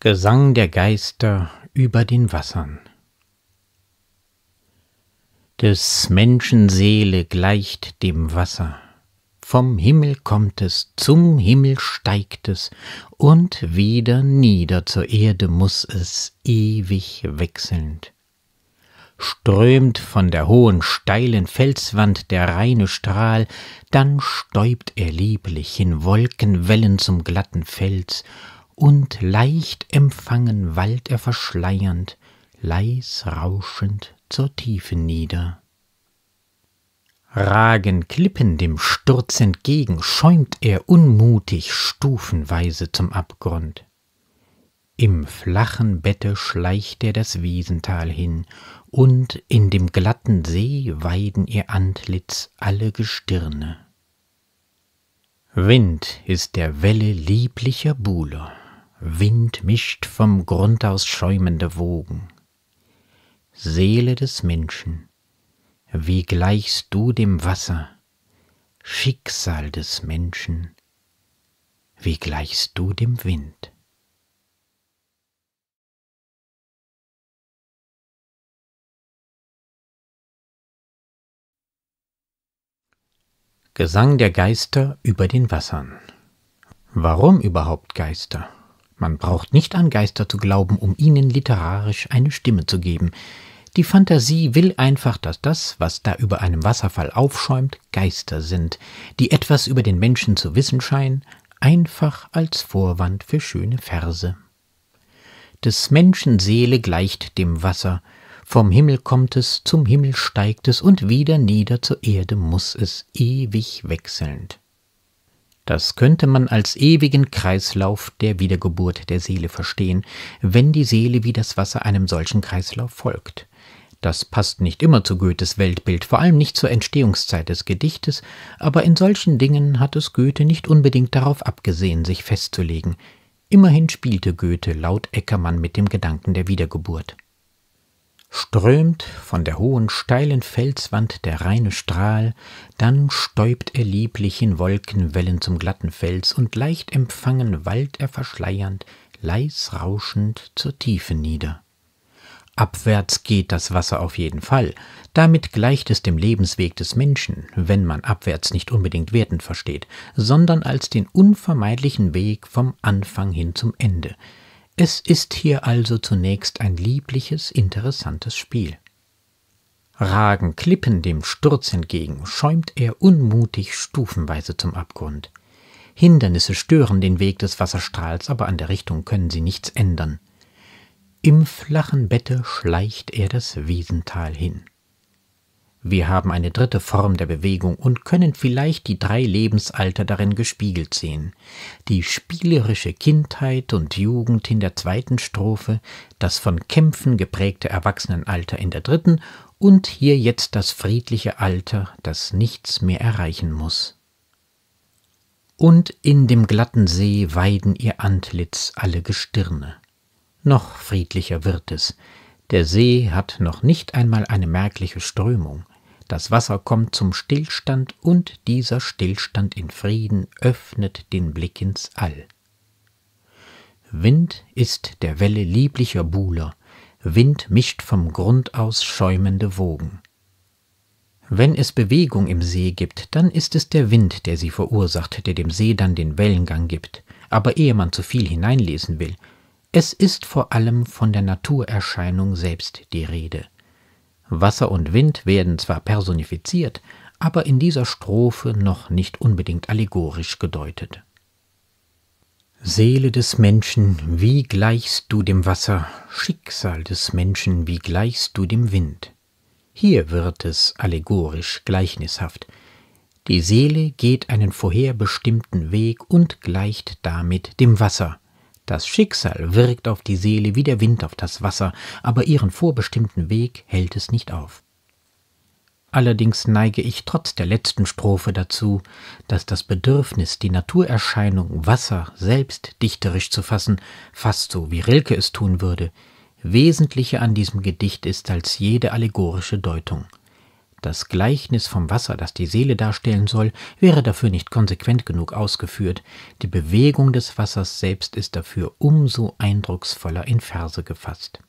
Gesang der Geister über den Wassern. Des Menschen Seele gleicht dem Wasser. Vom Himmel kommt es, zum Himmel steigt es, und wieder nieder zur Erde muß es, ewig wechselnd. Strömt von der hohen, steilen Felswand der reine Strahl, dann stäubt er lieblich in Wolkenwellen zum glatten Fels, und leicht empfangen wallt er verschleiernd, leis rauschend zur Tiefe nieder. Ragen Klippen dem Sturz entgegen, schäumt er unmutig stufenweise zum Abgrund. Im flachen Bette schleicht er das Wiesental hin, und in dem glatten See weiden ihr Antlitz alle Gestirne. Wind ist der Welle lieblicher Buhler. Wind mischt vom Grund aus schäumende Wogen. Seele des Menschen, wie gleichst du dem Wasser, Schicksal des Menschen, wie gleichst du dem Wind? Gesang der Geister über den Wassern. Warum überhaupt Geister? Man braucht nicht an Geister zu glauben, um ihnen literarisch eine Stimme zu geben. Die Fantasie will einfach, dass das, was da über einem Wasserfall aufschäumt, Geister sind, die etwas über den Menschen zu wissen scheinen, einfach als Vorwand für schöne Verse. Des Menschen Seele gleicht dem Wasser, vom Himmel kommt es, zum Himmel steigt es und wieder nieder zur Erde muß es, ewig wechselnd. Das könnte man als ewigen Kreislauf der Wiedergeburt der Seele verstehen, wenn die Seele wie das Wasser einem solchen Kreislauf folgt. Das passt nicht immer zu Goethes Weltbild, vor allem nicht zur Entstehungszeit des Gedichtes, aber in solchen Dingen hat es Goethe nicht unbedingt darauf abgesehen, sich festzulegen. Immerhin spielte Goethe laut Eckermann mit dem Gedanken der Wiedergeburt strömt von der hohen steilen Felswand der reine Strahl, dann stäubt er lieblich in Wolkenwellen zum glatten Fels und leicht empfangen wallt er verschleiernd, leis rauschend zur Tiefe nieder. Abwärts geht das Wasser auf jeden Fall, damit gleicht es dem Lebensweg des Menschen, wenn man abwärts nicht unbedingt wertend versteht, sondern als den unvermeidlichen Weg vom Anfang hin zum Ende, es ist hier also zunächst ein liebliches, interessantes Spiel. Ragen Klippen dem Sturz entgegen, schäumt er unmutig stufenweise zum Abgrund. Hindernisse stören den Weg des Wasserstrahls, aber an der Richtung können sie nichts ändern. Im flachen Bette schleicht er das Wiesental hin. Wir haben eine dritte Form der Bewegung und können vielleicht die drei Lebensalter darin gespiegelt sehen. Die spielerische Kindheit und Jugend in der zweiten Strophe, das von Kämpfen geprägte Erwachsenenalter in der dritten und hier jetzt das friedliche Alter, das nichts mehr erreichen muss. Und in dem glatten See weiden ihr Antlitz alle Gestirne. Noch friedlicher wird es, der See hat noch nicht einmal eine merkliche Strömung das Wasser kommt zum Stillstand und dieser Stillstand in Frieden öffnet den Blick ins All. Wind ist der Welle lieblicher Buhler, Wind mischt vom Grund aus schäumende Wogen. Wenn es Bewegung im See gibt, dann ist es der Wind, der sie verursacht, der dem See dann den Wellengang gibt. Aber ehe man zu viel hineinlesen will, es ist vor allem von der Naturerscheinung selbst die Rede. Wasser und Wind werden zwar personifiziert, aber in dieser Strophe noch nicht unbedingt allegorisch gedeutet. Seele des Menschen, wie gleichst du dem Wasser, Schicksal des Menschen, wie gleichst du dem Wind. Hier wird es allegorisch gleichnishaft. Die Seele geht einen vorherbestimmten Weg und gleicht damit dem Wasser, das Schicksal wirkt auf die Seele wie der Wind auf das Wasser, aber ihren vorbestimmten Weg hält es nicht auf. Allerdings neige ich trotz der letzten Strophe dazu, dass das Bedürfnis, die Naturerscheinung Wasser selbst dichterisch zu fassen, fast so wie Rilke es tun würde, wesentlicher an diesem Gedicht ist als jede allegorische Deutung. Das Gleichnis vom Wasser, das die Seele darstellen soll, wäre dafür nicht konsequent genug ausgeführt. Die Bewegung des Wassers selbst ist dafür umso eindrucksvoller in Verse gefasst.